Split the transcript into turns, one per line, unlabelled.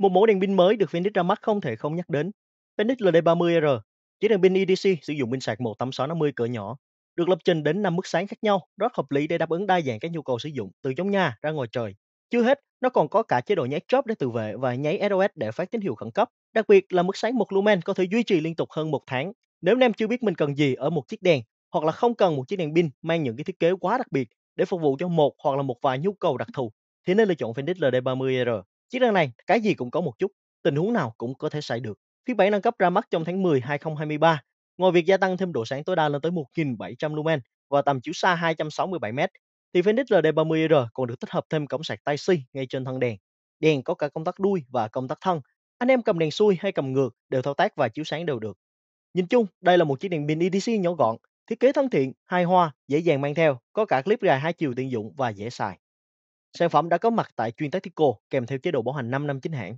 Một mẫu đèn pin mới được Phoenix ra mắt không thể không nhắc đến. Phoenix LD30R, chiếc đèn pin EDC sử dụng pin sạc 18650 cỡ nhỏ, được lập trình đến 5 mức sáng khác nhau, rất hợp lý để đáp ứng đa dạng các nhu cầu sử dụng từ trong nhà ra ngoài trời. Chưa hết, nó còn có cả chế độ nháy chớp để tự vệ và nháy SOS để phát tín hiệu khẩn cấp. Đặc biệt là mức sáng 1 lumen có thể duy trì liên tục hơn một tháng. Nếu anh em chưa biết mình cần gì ở một chiếc đèn, hoặc là không cần một chiếc đèn pin mang những cái thiết kế quá đặc biệt để phục vụ cho một hoặc là một vài nhu cầu đặc thù, thì nên lựa chọn Phoenix LD30R. Chiếc xe này cái gì cũng có một chút, tình huống nào cũng có thể xảy được. Phiên bản nâng cấp ra mắt trong tháng 10 2023. Ngoài việc gia tăng thêm độ sáng tối đa lên tới 1.700 lumen và tầm chiếu xa 267m, thì Phoenix RD30R còn được tích hợp thêm cổng sạc Type-C ngay trên thân đèn. Đèn có cả công tắc đuôi và công tắc thân. Anh em cầm đèn xuôi hay cầm ngược đều thao tác và chiếu sáng đều được. Nhìn chung, đây là một chiếc đèn pin EDC nhỏ gọn, thiết kế thân thiện, hài hòa, dễ dàng mang theo, có cả clip dài hai chiều tiện dụng và dễ xài. Sản phẩm đã có mặt tại chuyên Tactico kèm theo chế độ bảo hành 5 năm chính hãng.